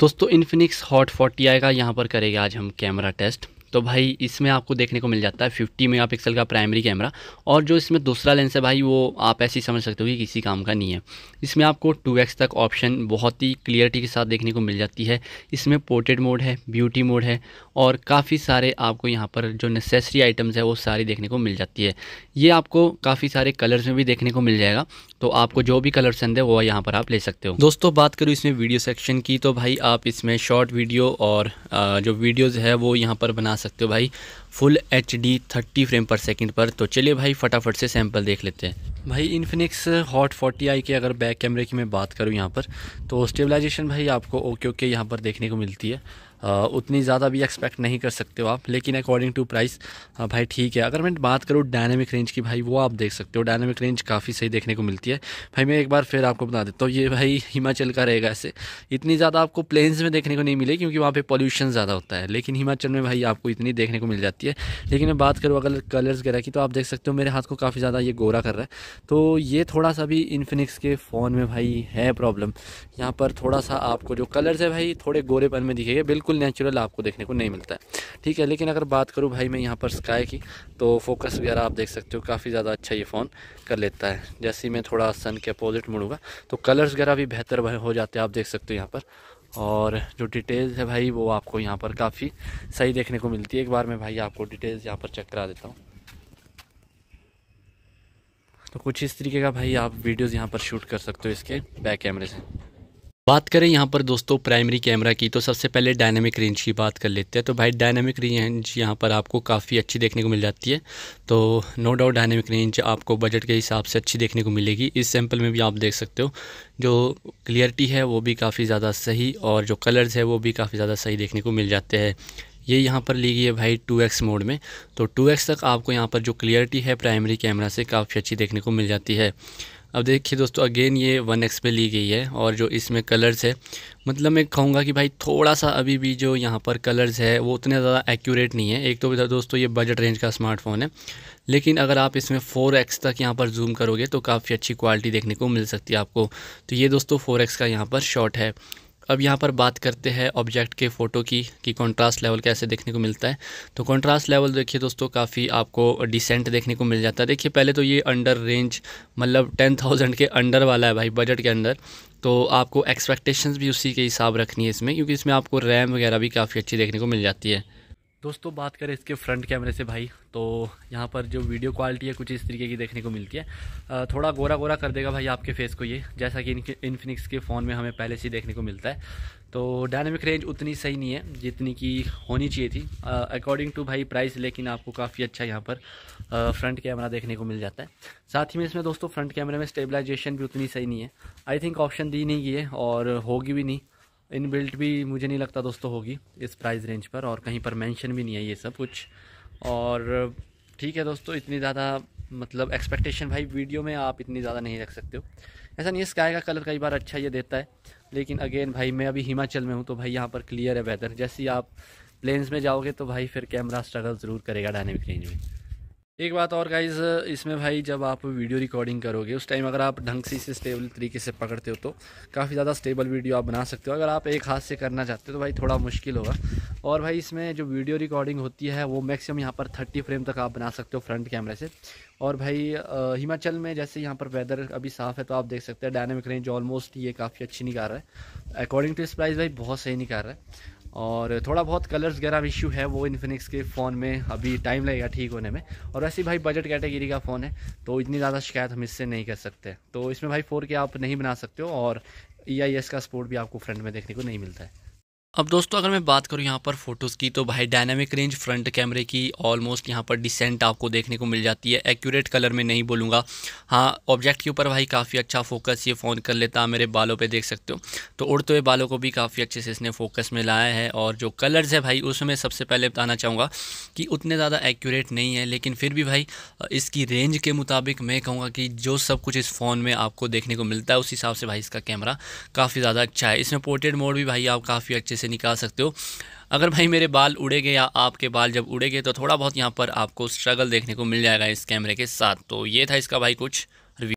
दोस्तों Infinix hot forty आएगा यहाँ पर करेगा आज हम कैमरा टेस्ट तो भाई इसमें आपको देखने को मिल जाता है फिफ्टी मेगापिक्सल का प्राइमरी कैमरा और जो इसमें दूसरा लेंस है भाई वो आप ऐसे ही समझ सकते हो कि किसी काम का नहीं है इसमें आपको टू तक ऑप्शन बहुत ही क्लियरिटी के साथ देखने को मिल जाती है इसमें पोर्ट्रेट मोड है ब्यूटी मोड है और काफ़ी सारे आपको यहाँ पर जो नेसेसरी आइटम्स है वो सारी देखने को मिल जाती है ये आपको काफ़ी सारे कलर्स में भी देखने को मिल जाएगा तो आपको जो भी कलर पसंद है वो यहाँ पर आप ले सकते हो दोस्तों बात करूँ इसमें वीडियो सेक्शन की तो भाई आप इसमें शॉर्ट वीडियो और जो वीडियोज़ है वो यहाँ पर बना सकते हो भाई full H D thirty frame per second पर तो चलिए भाई फटाफट से सैम्पल देख लेते हैं भाई इन्फिनिक्स हॉट फोर्टी आई के अगर बैक कैमरे की मैं बात करूँ यहाँ पर तो स्टेबलाइजेशन भाई आपको ओके ओके यहाँ पर देखने को मिलती है उतनी ज़्यादा भी एक्सपेक्ट नहीं कर सकते हो आप लेकिन अकॉर्डिंग टू प्राइस भाई ठीक है अगर मैं बात करूँ डायनेमिक रेंज की भाई वो आप देख सकते हो डायनेमिक रेंज काफ़ी सही देखने को मिलती है भाई मैं एक बार फिर आपको बता देता हूँ ये भाई हिमाचल का रहेगा ऐसे इतनी ज़्यादा आपको प्लेन्स में देखने को नहीं मिले क्योंकि वहाँ पर पॉल्यूशन ज़्यादा होता है लेकिन हिमाचल में भाई आपको इतनी देखने को मिल जाती है लेकिन मैं बात करूँ अगर कलर्स वगैरह की तो आप देख सकते हो मेरे हाथ को काफ़ी ज़्यादा ये गोरा कर रहा है तो ये थोड़ा सा भी इन्फिनिक्स के फ़ोन में भाई है प्रॉब्लम यहाँ पर थोड़ा सा आपको जो कलर्स है भाई थोड़े गोरेपन में दिखेगा बिल्कुल बिल्कुल नेचुरल आपको देखने को नहीं मिलता है ठीक है लेकिन अगर बात करूँ भाई मैं यहाँ पर स्काई की तो फोकस वगैरह आप देख सकते हो काफ़ी ज़्यादा अच्छा ये फ़ोन कर लेता है जैसे ही मैं थोड़ा सन के अपोजिट मुड़ूँगा तो कलर्स वगैरह भी बेहतर हो जाते हैं आप देख सकते हो यहाँ पर और जो डिटेल्स है भाई वो आपको यहाँ पर काफ़ी सही देखने को मिलती है एक बार मैं भाई आपको डिटेल्स यहाँ पर चेक करा देता हूँ तो कुछ इस तरीके का भाई आप वीडियोज़ यहाँ पर शूट कर सकते हो इसके बैक कैमरे से बात करें यहाँ पर दोस्तों प्राइमरी कैमरा की तो सबसे पहले डायनेमिक रेंज की बात कर लेते हैं तो भाई डायनेमिक रेंज यहाँ पर आपको काफ़ी अच्छी देखने को मिल जाती है तो नो डाउट डायनेमिक रेंज आपको बजट के हिसाब से अच्छी देखने को मिलेगी इस सैम्पल में भी आप देख सकते हो जो क्लियरिटी है वो भी काफ़ी ज़्यादा सही और जो कलर्स है वो भी काफ़ी ज़्यादा सही देखने को मिल जाते हैं ये यहाँ पर ली गई है भाई 2x मोड में तो 2x तक आपको यहाँ पर जो क्लियरिटी है प्राइमरी कैमरा से काफ़ी अच्छी देखने को मिल जाती है अब देखिए दोस्तों अगेन ये वन एक्स पे ली गई है और जो इसमें कलर्स है मतलब मैं कहूँगा कि भाई थोड़ा सा अभी भी जो यहाँ पर कलर्स है वो उतने ज़्यादा एक्यूरेट नहीं है एक तो दोस्तों ये बजट रेंज का स्मार्टफ़ोन है लेकिन अगर आप इसमें फ़ोर एक्स तक यहाँ पर जूम करोगे तो काफ़ी अच्छी क्वालिटी देखने को मिल सकती है आपको तो ये दोस्तों फ़ोर एक्स का यहाँ पर शॉट है अब यहाँ पर बात करते हैं ऑब्जेक्ट के फ़ोटो की कि कंट्रास्ट लेवल कैसे देखने को मिलता है तो कंट्रास्ट लेवल देखिए दोस्तों काफ़ी आपको डिसेंट देखने को मिल जाता है देखिए पहले तो ये अंडर रेंज मतलब टेन थाउजेंड के अंडर वाला है भाई बजट के अंदर तो आपको एक्सपेक्टेशंस भी उसी के हिसाब रखनी है इसमें क्योंकि इसमें आपको रैम वगैरह भी काफ़ी अच्छी देखने को मिल जाती है दोस्तों बात करें इसके फ्रंट कैमरे से भाई तो यहाँ पर जो वीडियो क्वालिटी है कुछ इस तरीके की देखने को मिलती है थोड़ा गोरा गोरा कर देगा भाई आपके फेस को ये जैसा कि इनफिनिक्स के फ़ोन में हमें पहले से ही देखने को मिलता है तो डायनेमिक रेंज उतनी सही नहीं है जितनी की होनी चाहिए थी अकॉर्डिंग टू भाई प्राइस लेकिन आपको काफ़ी अच्छा यहाँ पर फ्रंट कैमरा देखने को मिल जाता है साथ ही में इसमें दोस्तों फ्रंट कैमरे में स्टेबलाइजेशन भी उतनी सही नहीं है आई थिंक ऑप्शन दी नहीं गई है और होगी भी नहीं इनबिल्ट भी मुझे नहीं लगता दोस्तों होगी इस प्राइस रेंज पर और कहीं पर मेंशन भी नहीं है ये सब कुछ और ठीक है दोस्तों इतनी ज़्यादा मतलब एक्सपेक्टेशन भाई वीडियो में आप इतनी ज़्यादा नहीं रख सकते हो ऐसा नहीं स्काई का कलर कई बार अच्छा ये देता है लेकिन अगेन भाई मैं अभी हिमाचल में हूँ तो भाई यहाँ पर क्लियर है वेदर जैसे ही आप प्लेन्स में जाओगे तो भाई फिर कैमरा स्ट्रगल ज़रूर करेगा डायनेमिक रेंज में एक बात और गाइज इसमें भाई जब आप वीडियो रिकॉर्डिंग करोगे उस टाइम अगर आप ढंग से इसे स्टेबल तरीके से पकड़ते हो तो काफ़ी ज़्यादा स्टेबल वीडियो आप बना सकते हो अगर आप एक हाथ से करना चाहते हो तो भाई थोड़ा मुश्किल होगा और भाई इसमें जो वीडियो रिकॉर्डिंग होती है वो मैक्सिमम यहाँ पर थर्टी फ्रेम तक आप बना सकते हो फ्रंट कैमरे से और भाई हिमाचल में जैसे यहाँ पर वेदर अभी साफ़ है तो आप देख सकते हैं डायनेमिक रेंज ऑलमोस्ट ये काफ़ी अच्छी निकाल रहा है अकॉर्डिंग टू इस प्राइस भाई बहुत सही निकाल रहा है और थोड़ा बहुत कलर्स वगैरह इशू है वो इन्फिनिक्स के फ़ोन में अभी टाइम लगेगा ठीक होने में और वैसे भाई बजट कैटेगरी का फ़ोन है तो इतनी ज़्यादा शिकायत हम इससे नहीं कर सकते तो इसमें भाई फोर के आप नहीं बना सकते हो और ई e का सपोर्ट भी आपको फ्रंट में देखने को नहीं मिलता है अब दोस्तों अगर मैं बात करूँ यहाँ पर फोटोज़ की तो भाई डायनामिक रेंज फ्रंट कैमरे की ऑलमोस्ट यहाँ पर डिसेंट आपको देखने को मिल जाती है एक्यूरेट कलर में नहीं बोलूँगा हाँ ऑब्जेक्ट के ऊपर भाई काफ़ी अच्छा फोकस ये फ़ोन कर लेता मेरे बालों पे देख सकते हो तो उड़ते हुए बालों को भी काफ़ी अच्छे से इसने फोकस में लाया है और जो कलर्स है भाई उसमें सबसे पहले बताना चाहूँगा कि उतने ज़्यादा एक्यूरेट नहीं है लेकिन फिर भी भाई इसकी रेंज के मुताबिक मैं कहूँगा कि जो सब कुछ इस फ़ोन में आपको देखने को मिलता है उस हिसाब से भाई इसका कैमरा काफ़ी ज़्यादा अच्छा है इसमें पोर्ट्रेट मोड भी भाई आप काफ़ी अच्छे से से निकाल सकते हो अगर भाई मेरे बाल उड़ेंगे या आपके बाल जब उड़ेंगे तो थोड़ा बहुत यहाँ पर आपको स्ट्रगल देखने को मिल जाएगा इस कैमरे के साथ तो ये था इसका भाई कुछ